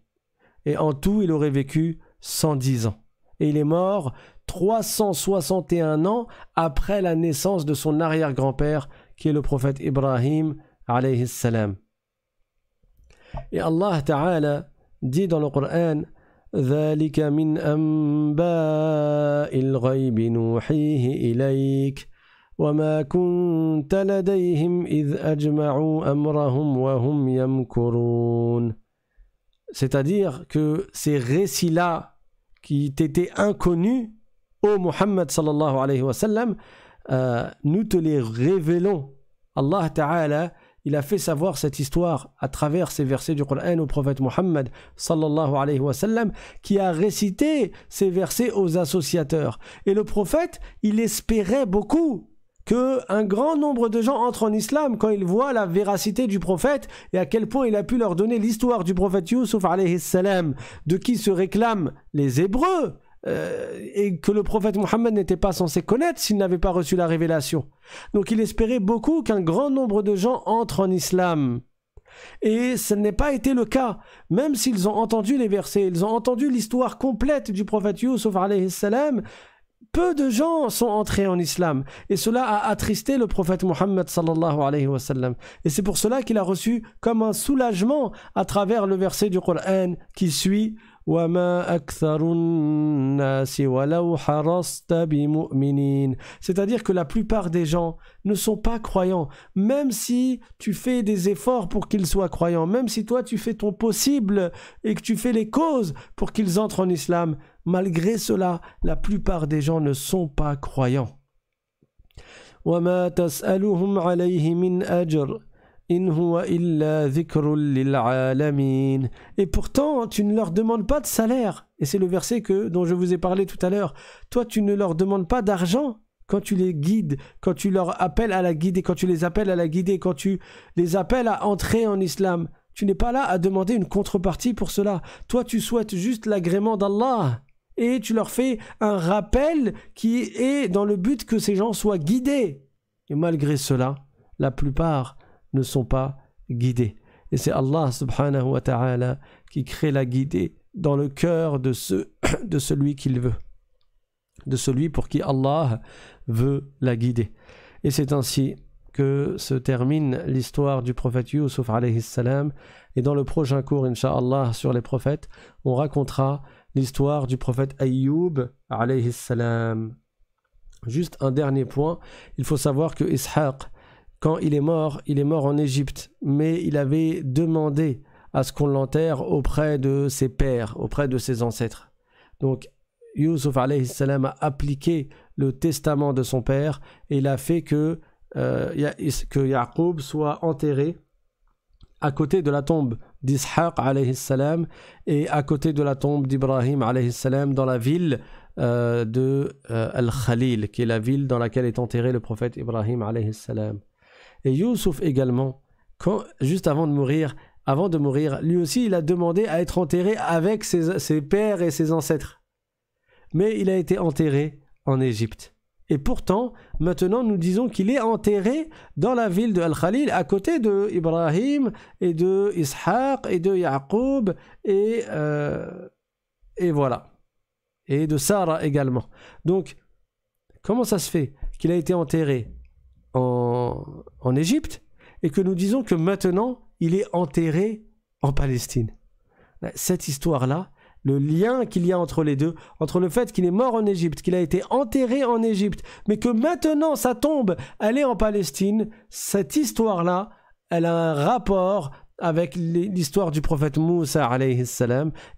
Et en tout, il aurait vécu 110 ans. Et il est mort 361 ans après la naissance de son arrière-grand-père, qui est le prophète Ibrahim alayhi salam. Et Allah Ta'ala dit dans le Coran ذلك من أنباء الغيب نوحيه إليك وما كنت لديهم إذ أجمعوا أمرهم وهم يمكرون C'est-à-dire que ces récits-là qui t'étaient inconnus, au Muhammad sallallahu alayhi wa sallam, euh, nous te les révélons. Allah Ta'ala il a fait savoir cette histoire à travers ces versets du Coran au prophète Mohammed alayhi qui a récité ces versets aux associateurs. Et le prophète, il espérait beaucoup que un grand nombre de gens entrent en islam quand ils voient la véracité du prophète et à quel point il a pu leur donner l'histoire du prophète Yusuf alayhi de qui se réclament les Hébreux euh, et que le prophète Mohammed n'était pas censé connaître s'il n'avait pas reçu la révélation. Donc il espérait beaucoup qu'un grand nombre de gens entrent en islam. Et ce n'est pas été le cas, même s'ils ont entendu les versets, ils ont entendu l'histoire complète du prophète Yusuf salam. Peu de gens sont entrés en islam et cela a attristé le prophète Mohammed sallallahu alayhi Et c'est pour cela qu'il a reçu comme un soulagement à travers le verset du Coran qui suit c'est-à-dire que la plupart des gens ne sont pas croyants même si tu fais des efforts pour qu'ils soient croyants même si toi tu fais ton possible et que tu fais les causes pour qu'ils entrent en islam malgré cela la plupart des gens ne sont pas croyants et pourtant, tu ne leur demandes pas de salaire. Et c'est le verset que, dont je vous ai parlé tout à l'heure. Toi, tu ne leur demandes pas d'argent quand tu les guides, quand tu leur appelles à la guider, quand tu les appelles à la guider, quand tu les appelles à entrer en islam. Tu n'es pas là à demander une contrepartie pour cela. Toi, tu souhaites juste l'agrément d'Allah. Et tu leur fais un rappel qui est dans le but que ces gens soient guidés. Et malgré cela, la plupart ne sont pas guidés. Et c'est Allah subhanahu wa ta'ala qui crée la guidée dans le cœur de, ce, de celui qu'il veut, de celui pour qui Allah veut la guider. Et c'est ainsi que se termine l'histoire du prophète Yusuf alayhi salam. Et dans le prochain cours, Inch'Allah, sur les prophètes, on racontera l'histoire du prophète Ayyub alayhi salam. Juste un dernier point, il faut savoir que Ishaq quand il est mort, il est mort en Égypte, mais il avait demandé à ce qu'on l'enterre auprès de ses pères, auprès de ses ancêtres. Donc Yusuf salam a appliqué le testament de son père et il a fait que, euh, soit enterré à côté de la tombe d'Ishaq salam et à côté de la tombe d'Ibrahim salam dans la ville euh, de euh, Al-Khalil, qui est la ville dans laquelle est enterré le prophète Ibrahim salam. Et Youssouf également, quand, juste avant de mourir, avant de mourir, lui aussi, il a demandé à être enterré avec ses, pères et ses ancêtres. Mais il a été enterré en Égypte. Et pourtant, maintenant, nous disons qu'il est enterré dans la ville de Al-Khalil, à côté de Ibrahim et de Ishaq et de Yaqoub et, euh, et voilà. Et de Sarah également. Donc, comment ça se fait qu'il a été enterré en, Égypte et que nous disons que maintenant il est enterré en Palestine. Bah, cette histoire-là, le lien qu'il y a entre les deux, entre le fait qu'il est mort en Égypte, qu'il a été enterré en Égypte, mais que maintenant sa tombe, elle est en Palestine, cette histoire-là, elle a un rapport avec l'histoire du prophète Moussa alayhi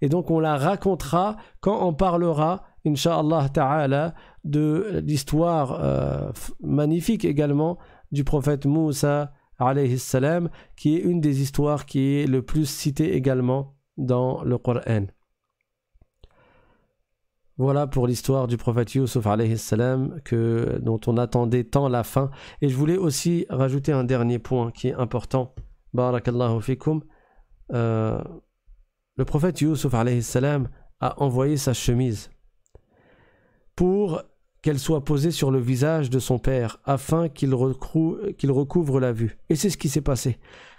et donc on la racontera quand on parlera, inshallah ta'ala, de l'histoire euh, magnifique également du prophète Moussa qui est une des histoires qui est le plus citée également dans le Coran. Voilà pour l'histoire du prophète Youssef alayhi salam que, dont on attendait tant la fin. Et je voulais aussi rajouter un dernier point qui est important. Barakallahu fikum. Euh, le prophète Youssef alayhi salam a envoyé sa chemise pour qu'elle soit posée sur le visage de son père, afin qu'il recouvre la vue. Et c'est ce qui s'est passé.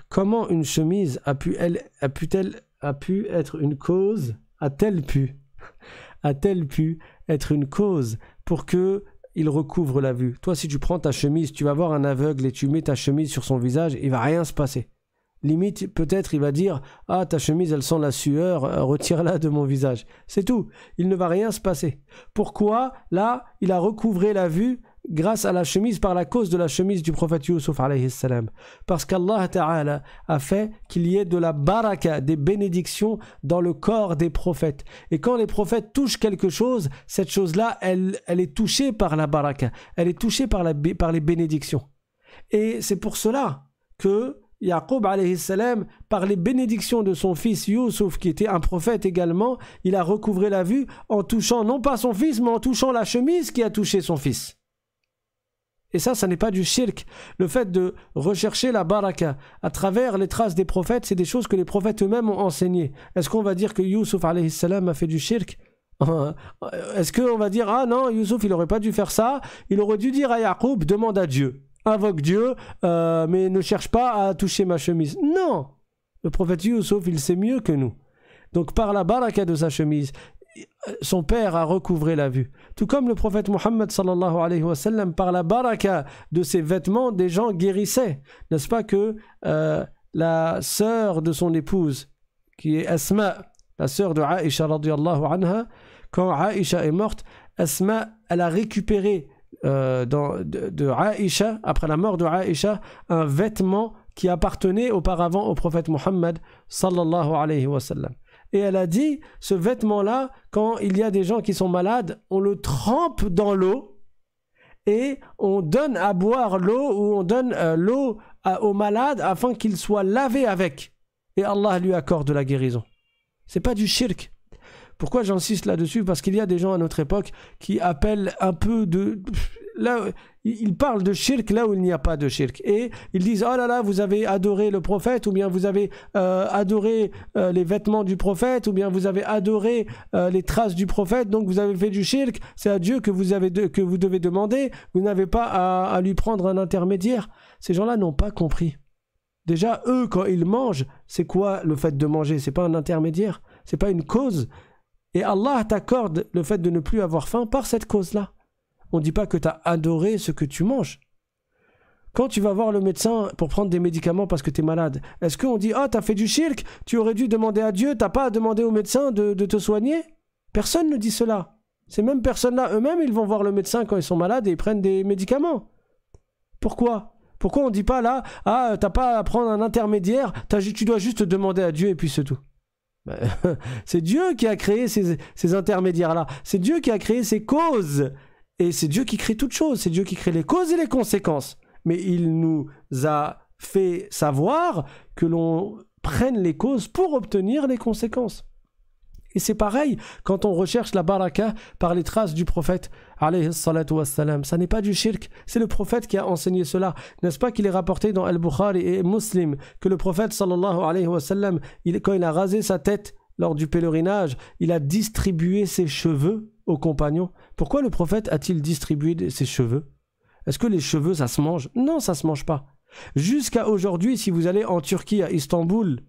Comment une chemise a pu, elle, a pu, elle, a pu être une cause A-t-elle pu A-t-elle pu être une cause pour que il recouvre la vue Toi, si tu prends ta chemise, tu vas voir un aveugle et tu mets ta chemise sur son visage, il va rien se passer. Limite, peut-être il va dire Ah, ta chemise, elle sent la sueur, euh, retire-la de mon visage. C'est tout. Il ne va rien se passer. Pourquoi Là, il a recouvré la vue grâce à la chemise, par la cause de la chemise du prophète Yusuf salam. Parce qu'Allah Ta'ala a fait qu'il y ait de la baraka, des bénédictions dans le corps des prophètes. Et quand les prophètes touchent quelque chose, cette chose-là, elle, elle est touchée par la baraka, elle est touchée par les bénédictions. Et c'est pour cela que Yaqub salam, par les bénédictions de son fils Youssef qui était un prophète également, il a recouvré la vue en touchant non pas son fils, mais en touchant la chemise qui a touché son fils. Et ça, ça n'est pas du shirk. Le fait de rechercher la baraka à travers les traces des prophètes, c'est des choses que les prophètes eux-mêmes ont enseignées. Est-ce qu'on va dire que Youssouf salam a fait du shirk Est-ce qu'on va dire, ah non, Youssef il n'aurait pas dû faire ça Il aurait dû dire à Yaqub, demande à Dieu invoque Dieu, euh, mais ne cherche pas à toucher ma chemise. Non Le prophète Youssef, il sait mieux que nous. Donc par la baraka de sa chemise, son père a recouvré la vue. Tout comme le prophète Mohammed sallallahu alayhi wa sallam, par la baraka de ses vêtements, des gens guérissaient. N'est-ce pas que euh, la sœur de son épouse, qui est Asma, la sœur de Aïcha radiallahu anha, quand Aïcha est morte, Asma, elle a récupéré euh, de, de Aïcha, après la mort de Aïcha, un vêtement qui appartenait auparavant au prophète Mohammed Et elle a dit, ce vêtement-là, quand il y a des gens qui sont malades, on le trempe dans l'eau et on donne à boire l'eau ou on donne euh, l'eau aux malades afin qu'ils soient lavés avec. Et Allah lui accorde la guérison. C'est pas du shirk, pourquoi j'insiste là-dessus Parce qu'il y a des gens à notre époque qui appellent un peu de... Là, ils parlent de shirk là où il n'y a pas de shirk. Et ils disent, oh là là, vous avez adoré le prophète, ou bien vous avez euh, adoré euh, les vêtements du prophète, ou bien vous avez adoré euh, les traces du prophète, donc vous avez fait du shirk, c'est à Dieu que vous, avez que vous devez demander, vous n'avez pas à, à lui prendre un intermédiaire. Ces gens-là n'ont pas compris. Déjà, eux, quand ils mangent, c'est quoi le fait de manger C'est pas un intermédiaire, c'est pas une cause, et Allah t'accorde le fait de ne plus avoir faim par cette cause-là. On ne dit pas que tu as adoré ce que tu manges. Quand tu vas voir le médecin pour prendre des médicaments parce que tu es malade, est-ce qu'on dit Ah, oh, tu as fait du shirk, tu aurais dû demander à Dieu, t'as pas à demander au médecin de, te soigner Personne ne dit cela. Ces mêmes personnes-là, eux-mêmes, ils vont voir le médecin quand ils sont malades et ils prennent des médicaments. Pourquoi Pourquoi on ne dit pas là Ah, t'as pas à prendre un intermédiaire, tu dois juste demander à Dieu et puis c'est tout bah, c'est Dieu qui a créé ces, ces intermédiaires-là. C'est Dieu qui a créé ces causes. Et c'est Dieu qui crée toutes choses. C'est Dieu qui crée les causes et les conséquences. Mais il nous a fait savoir que l'on prenne les causes pour obtenir les conséquences. Et c'est pareil quand on recherche la baraka par les traces du prophète. Ça n'est pas du shirk, c'est le prophète qui a enseigné cela. N'est-ce pas qu'il est rapporté dans Al-Bukhari et Muslim que le prophète, sallallahu alayhi wa sallam, quand il a rasé sa tête lors du pèlerinage, il a distribué ses cheveux aux compagnons. Pourquoi le prophète a-t-il distribué ses cheveux Est-ce que les cheveux, ça se mange Non, ça se mange pas. Jusqu'à aujourd'hui, si vous allez en Turquie, à Istanbul,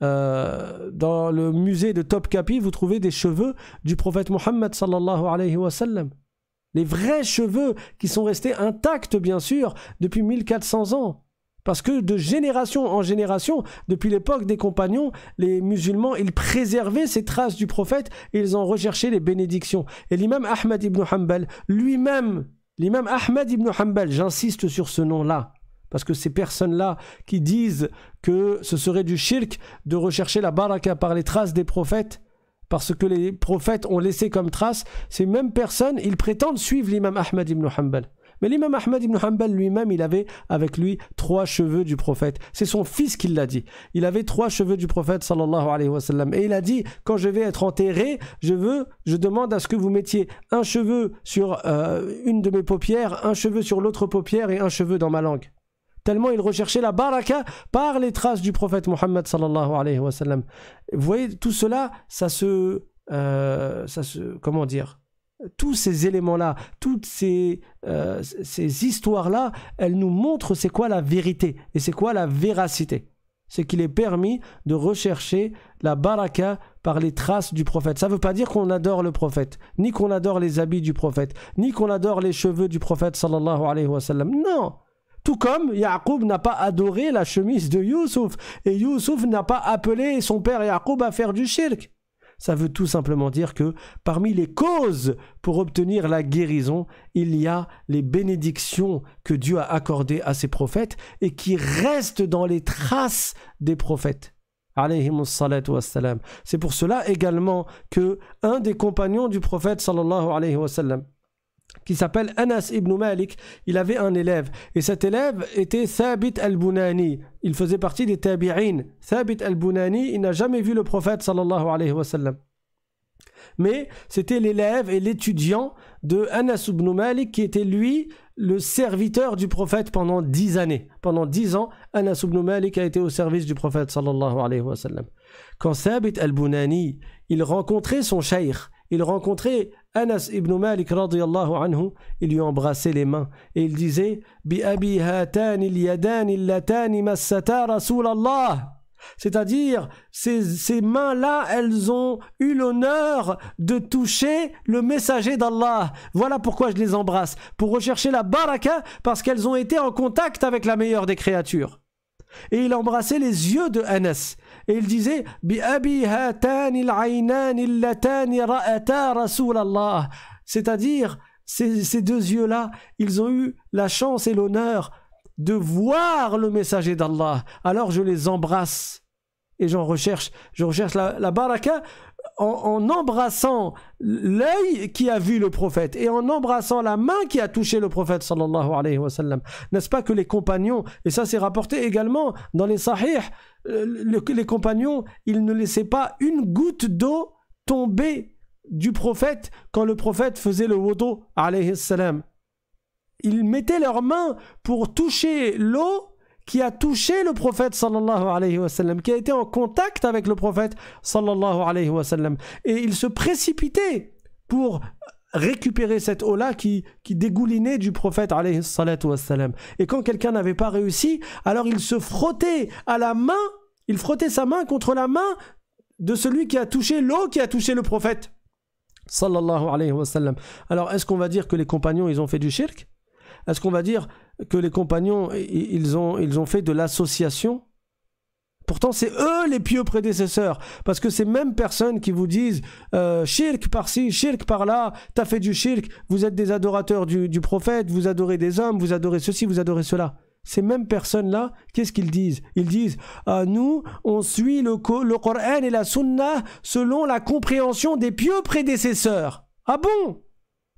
euh, dans le musée de Topkapi, vous trouvez des cheveux du prophète Mohammed sallallahu alayhi wa Les vrais cheveux qui sont restés intacts, bien sûr, depuis 1400 ans. Parce que de génération en génération, depuis l'époque des compagnons, les musulmans, ils préservaient ces traces du prophète et ils en recherchaient les bénédictions. Et l'imam Ahmed ibn Hanbal, lui-même, l'imam Ahmed ibn Hanbal, j'insiste sur ce nom-là, parce que ces personnes-là qui disent que ce serait du shirk de rechercher la baraka par les traces des prophètes, parce que les prophètes ont laissé comme trace, ces mêmes personnes, ils prétendent suivre l'imam Ahmad ibn Hanbal. Mais l'imam Ahmad ibn Hanbal lui-même, il avait avec lui trois cheveux du prophète. C'est son fils qui l'a dit. Il avait trois cheveux du prophète sallallahu alayhi wa sallam. Et il a dit, quand je vais être enterré, je veux, je demande à ce que vous mettiez un cheveu sur euh, une de mes paupières, un cheveu sur l'autre paupière et un cheveu dans ma langue tellement il recherchait la baraka par les traces du prophète Mohammed alayhi wa Vous voyez, tout cela, ça se, euh, ça se comment dire tous ces éléments-là, toutes ces, euh, ces histoires-là, elles nous montrent c'est quoi la vérité et c'est quoi la véracité. C'est qu'il est permis de rechercher la baraka par les traces du prophète. Ça ne veut pas dire qu'on adore le prophète, ni qu'on adore les habits du prophète, ni qu'on adore les cheveux du prophète sallallahu alayhi wa Non! Tout comme Yaakoub n'a pas adoré la chemise de Youssouf et Youssouf n'a pas appelé son père Yaakoub à faire du shirk. Ça veut tout simplement dire que parmi les causes pour obtenir la guérison, il y a les bénédictions que Dieu a accordées à ses prophètes et qui restent dans les traces des prophètes. C'est pour cela également que un des compagnons du prophète sallallahu alayhi wa sallam, qui s'appelle Anas ibn Malik, il avait un élève. Et cet élève était Thabit al-Bunani. Il faisait partie des Tabi'in. Thabit al-Bunani, il n'a jamais vu le prophète sallallahu alayhi wa sallam. Mais c'était l'élève et l'étudiant de Anas ibn Malik qui était lui le serviteur du prophète pendant dix années. Pendant dix ans, Anas ibn Malik a été au service du prophète sallallahu alayhi wa sallam. Quand Thabit al-Bunani, il rencontrait son shaykh, il rencontrait Anas ibn Malik radiallahu anhu, il lui embrassait les mains et il disait C'est-à-dire, ces, ces mains-là, elles ont eu l'honneur de toucher le messager d'Allah. Voilà pourquoi je les embrasse, pour rechercher la baraka, parce qu'elles ont été en contact avec la meilleure des créatures. Et il embrassait les yeux de Anas. Et il disait C'est-à-dire, ces, deux yeux-là, ils ont eu la chance et l'honneur de voir le messager d'Allah. Alors je les embrasse et j'en recherche, je recherche la, la baraka en, embrassant l'œil qui a vu le prophète et en embrassant la main qui a touché le prophète sallallahu alayhi wa sallam. N'est-ce pas que les compagnons, et ça c'est rapporté également dans les sahih, euh, les compagnons, ils ne laissaient pas une goutte d'eau tomber du prophète quand le prophète faisait le wudu alayhi salam. Ils mettaient leurs mains pour toucher l'eau qui a touché le prophète sallallahu alayhi wa sallam, qui a été en contact avec le prophète sallallahu alayhi wa sallam. Et il se précipitait pour récupérer cette eau-là qui, qui dégoulinait du prophète alayhi wa Et quand quelqu'un n'avait pas réussi, alors il se frottait à la main, il frottait sa main contre la main de celui qui a touché l'eau qui a touché le prophète sallallahu alayhi wa sallam. Alors est-ce qu'on va dire que les compagnons ils ont fait du shirk Est-ce qu'on va dire que les compagnons, ils ont, ils ont fait de l'association. Pourtant, c'est eux les pieux prédécesseurs. Parce que ces mêmes personnes qui vous disent euh, shirk par-ci, shirk par-là, t'as fait du shirk, vous êtes des adorateurs du, prophète, vous adorez des hommes, vous adorez ceci, vous adorez cela ces mêmes personnes-là, qu'est-ce qu'ils disent Ils disent à euh, Nous, on suit le, le Coran et la Sunna selon la compréhension des pieux prédécesseurs. Ah bon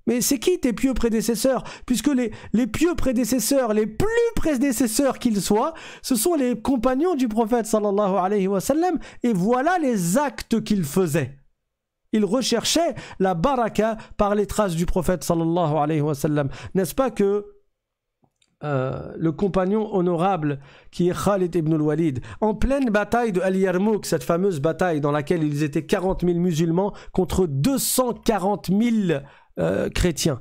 mais c'est qui tes pieux prédécesseurs Puisque les, les pieux prédécesseurs, les plus prédécesseurs qu'ils soient, ce sont les compagnons du prophète sallallahu alayhi wa sallam, et voilà les actes qu'ils faisaient. Ils recherchaient la baraka par les traces du prophète sallallahu alayhi wa sallam. N'est-ce pas que euh, le compagnon honorable qui est Khalid ibn al-Walid, en pleine bataille de Al-Yarmouk, cette fameuse bataille dans laquelle ils étaient 40 000 musulmans contre 240 000 euh, chrétiens.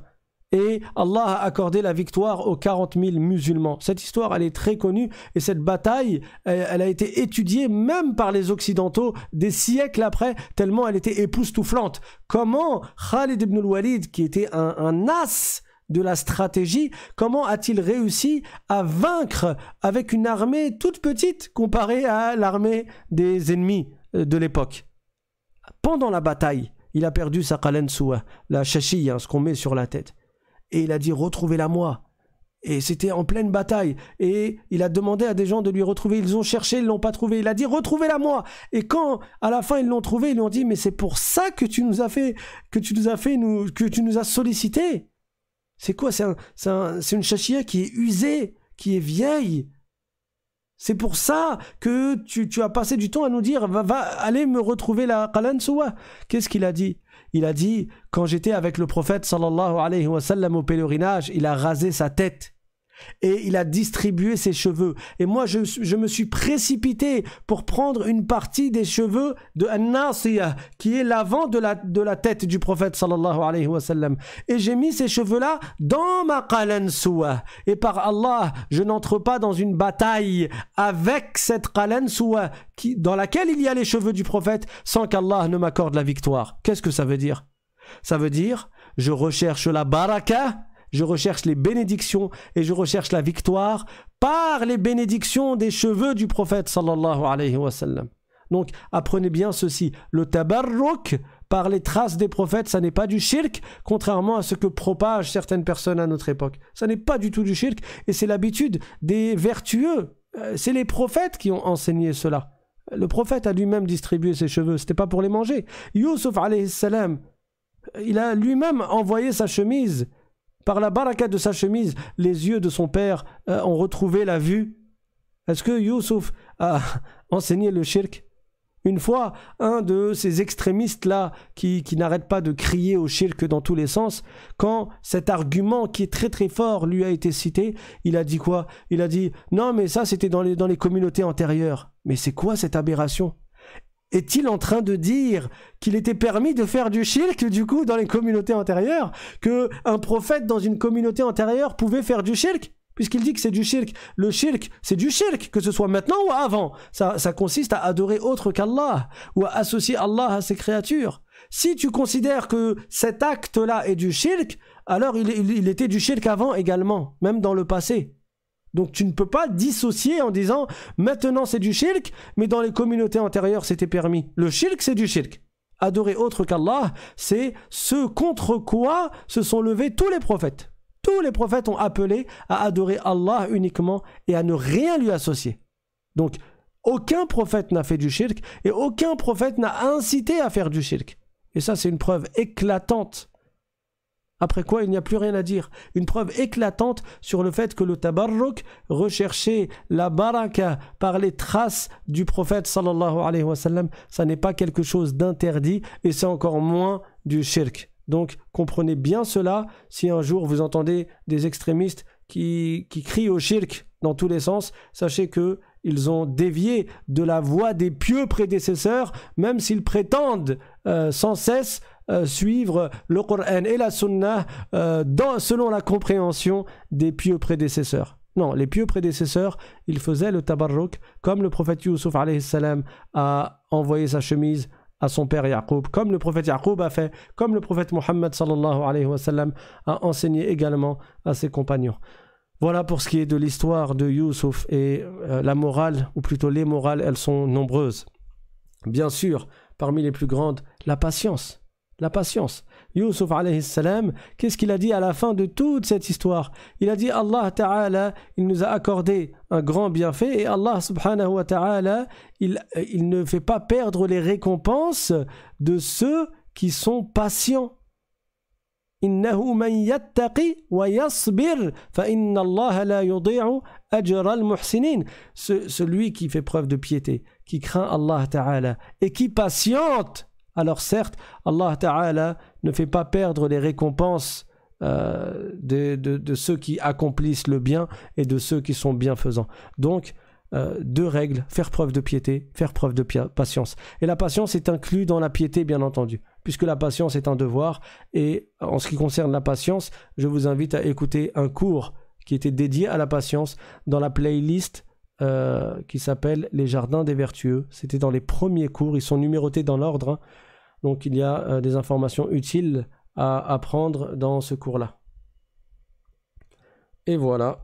Et Allah a accordé la victoire aux 40 000 musulmans. Cette histoire, elle est très connue et cette bataille, elle, a été étudiée même par les Occidentaux des siècles après, tellement elle était époustouflante. Comment Khalid ibn al-Walid, qui était un, un as de la stratégie, comment a-t-il réussi à vaincre avec une armée toute petite comparée à l'armée des ennemis euh, de l'époque Pendant la bataille, il a perdu sa kalensua, la chachille, hein, ce qu'on met sur la tête. Et il a dit Retrouvez-la moi. Et c'était en pleine bataille. Et il a demandé à des gens de lui retrouver. Ils ont cherché, ils l'ont pas trouvé. Il a dit retrouvez-la moi. Et quand à la fin ils l'ont trouvé, ils lui ont dit mais c'est pour ça que tu nous as fait, que tu nous as fait, nous, que tu nous as sollicité. C'est quoi C'est une chachia qui est usée, qui est vieille, c'est pour ça que tu, as passé du temps à nous dire va, aller me retrouver la Qalansuwa. Qu'est-ce qu'il a dit Il a dit quand j'étais avec le prophète sallallahu alayhi wa sallam au pèlerinage, il a rasé sa tête et il a distribué ses cheveux. Et moi, je, me suis précipité pour prendre une partie des cheveux de an nasiya qui est l'avant de la, tête du prophète sallallahu alayhi wa Et j'ai mis ces cheveux-là dans ma qalansuwa. Et par Allah, je n'entre pas dans une bataille avec cette qalansuwa dans laquelle il y a les cheveux du prophète sans qu'Allah ne m'accorde la victoire. Qu'est-ce que ça veut dire Ça veut dire, je recherche la baraka je recherche les bénédictions et je recherche la victoire par les bénédictions des cheveux du prophète sallallahu alayhi wa sallam. Donc apprenez bien ceci, le tabarruk par les traces des prophètes, ça n'est pas du shirk, contrairement à ce que propagent certaines personnes à notre époque. Ça n'est pas du tout du shirk et c'est l'habitude des vertueux. Euh, c'est les prophètes qui ont enseigné cela. Le prophète a lui-même distribué ses cheveux, ce c'était pas pour les manger. Yusuf alayhi salam, il a lui-même envoyé sa chemise par la baraka de sa chemise, les yeux de son père euh, ont retrouvé la vue. Est-ce que Youssouf a enseigné le shirk Une fois, un de ces extrémistes-là qui, qui n'arrête pas de crier au shirk dans tous les sens, quand cet argument qui est très très fort lui a été cité, il a dit quoi Il a dit « Non mais ça c'était dans les communautés antérieures. Mais c'est quoi cette aberration ?» est-il en train de dire qu'il était permis de faire du shirk du coup dans les communautés antérieures que un prophète dans une communauté antérieure pouvait faire du shirk puisqu'il dit que c'est du shirk le shirk c'est du shirk que ce soit maintenant ou avant ça, ça consiste à adorer autre qu'Allah ou à associer Allah à ses créatures si tu considères que cet acte là est du shirk alors il, était du shirk avant également même dans le passé donc tu ne peux pas dissocier en disant maintenant c'est du shirk, mais dans les communautés antérieures c'était permis. Le shirk c'est du shirk. Adorer autre qu'Allah, c'est ce contre quoi se sont levés tous les prophètes. Tous les prophètes ont appelé à adorer Allah uniquement et à ne rien lui associer. Donc aucun prophète n'a fait du shirk et aucun prophète n'a incité à faire du shirk. Et ça c'est une preuve éclatante après quoi, il n'y a plus rien à dire. Une preuve éclatante sur le fait que le tabarruk recherchait la baraka par les traces du prophète sallallahu alayhi wa sallam, ça n'est pas quelque chose d'interdit et c'est encore moins du shirk. Donc comprenez bien cela si un jour vous entendez des extrémistes qui, qui crient au shirk dans tous les sens, sachez que ils ont dévié de la voie des pieux prédécesseurs, même s'ils prétendent euh, sans cesse euh, suivre le Coran et la Sunnah euh, selon la compréhension des pieux prédécesseurs. Non, les pieux prédécesseurs, ils faisaient le tabarruk, comme le prophète alayhi a envoyé sa chemise à son père Yaqub, comme le prophète Yaqub a fait, comme le prophète Mohammed a enseigné également à ses compagnons. Voilà pour ce qui est de l'histoire de Yusuf et euh, la morale, ou plutôt les morales, elles sont nombreuses. Bien sûr, parmi les plus grandes, la patience la patience. Yusuf alayhi salam, qu'est-ce qu'il a dit à la fin de toute cette histoire Il a dit Allah Ta'ala, il nous a accordé un grand bienfait et Allah subhanahu wa ta'ala, il, euh, il ne fait pas perdre les récompenses de ceux qui sont patients. wa fa inna la al muhsinin. celui qui fait preuve de piété qui craint Allah Ta'ala et qui patiente alors certes, Allah Ta'ala ne fait pas perdre les récompenses euh, de, ceux qui accomplissent le bien et de ceux qui sont bienfaisants. Donc, euh, deux règles, faire preuve de piété, faire preuve de patience. Et la patience est inclue dans la piété, bien entendu, puisque la patience est un devoir. Et en ce qui concerne la patience, je vous invite à écouter un cours qui était dédié à la patience dans la playlist euh, qui s'appelle Les Jardins des Vertueux. C'était dans les premiers cours, ils sont numérotés dans l'ordre. Hein. Donc il y a euh, des informations utiles à apprendre dans ce cours-là. Et voilà,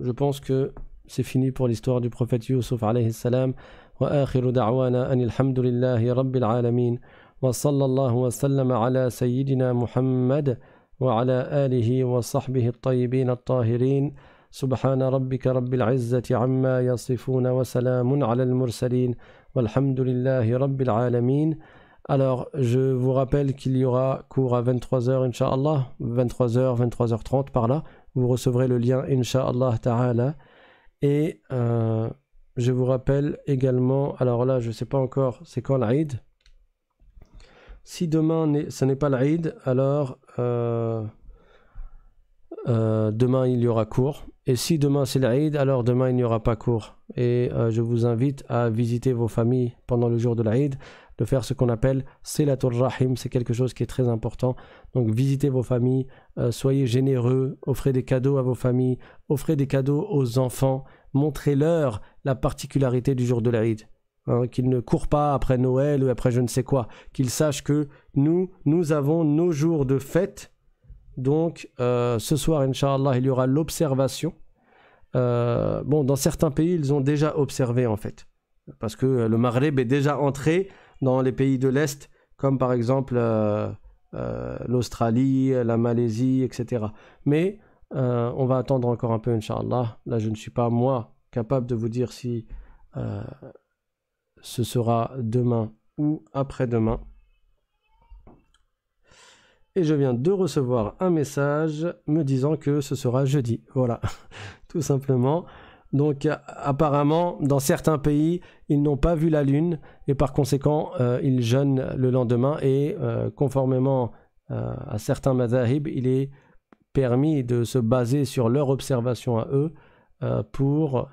je pense que c'est fini pour l'histoire du prophète Yousuf alayhi salam. « Wa akhiru da'wana anil hamdu lillahi rabbil alameen »« Wa sallallahu wa sallam ala sayyidina Muhammad »« Wa ala alihi wa sahbihi al-tayyibin al-tahirin »« Subhanarabbika rabbil izzati amma yasifuna wa salamun ala al-mursaleen »« Walhamdu lillahi rabbil alameen » Alors, je vous rappelle qu'il y aura cours à 23h, Inch'Allah, 23h, 23h30 par là. Vous recevrez le lien, Inch'Allah Ta'ala. Et euh, je vous rappelle également, alors là, je ne sais pas encore, c'est quand l'Aïd Si demain, ce n'est pas l'Aïd, alors euh, euh, demain, il y aura cours. Et si demain, c'est l'Aïd, alors demain, il n'y aura pas cours. Et je vous invite à visiter vos familles pendant le jour de l'Aïd de faire ce qu'on appelle Selatul Rahim, c'est quelque chose qui est très important. Donc visitez vos familles, euh, soyez généreux, offrez des cadeaux à vos familles, offrez des cadeaux aux enfants, montrez-leur la particularité du jour de la Hein, qu'ils ne courent pas après Noël ou après je ne sais quoi, qu'ils sachent que nous, nous avons nos jours de fête. Donc euh, ce soir, Inch'Allah, il y aura l'observation. Euh, bon, dans certains pays, ils ont déjà observé en fait. Parce que le Maghreb est déjà entré dans les pays de l'Est, comme par exemple euh, euh, l'Australie, la Malaisie, etc. Mais euh, on va attendre encore un peu, Inch'Allah. Là, je ne suis pas, moi, capable de vous dire si ce sera demain ou après-demain. Et je viens de recevoir un message me disant que ce sera jeudi. Voilà, tout simplement. Donc apparemment, dans certains pays, ils n'ont pas vu la Lune et par conséquent, euh, ils jeûnent le lendemain et euh, conformément euh, à certains mazahib, il est permis de se baser sur leur observation à eux pour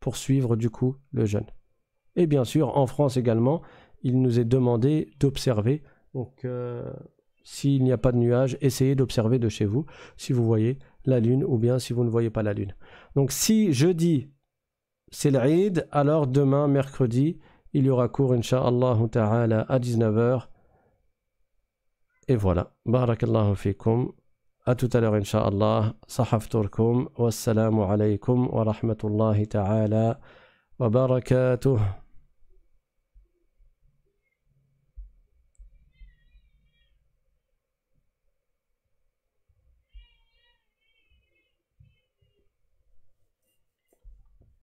poursuivre du coup le jeûne. Et bien sûr, en France également, il nous est demandé d'observer. Donc, s'il n'y a pas de nuages, essayez d'observer de chez vous si vous voyez la lune ou bien si vous ne voyez pas la lune. Donc, si je dis c'est l'Eid, alors demain, mercredi, il y aura cours, Inch'Allah ta'ala, à 19h. Et voilà. Barakallahu fikum. À tout à l'heure, Inch'Allah. turkum. Wassalamu alaykum wa rahmatullahi ta'ala wa barakatuh.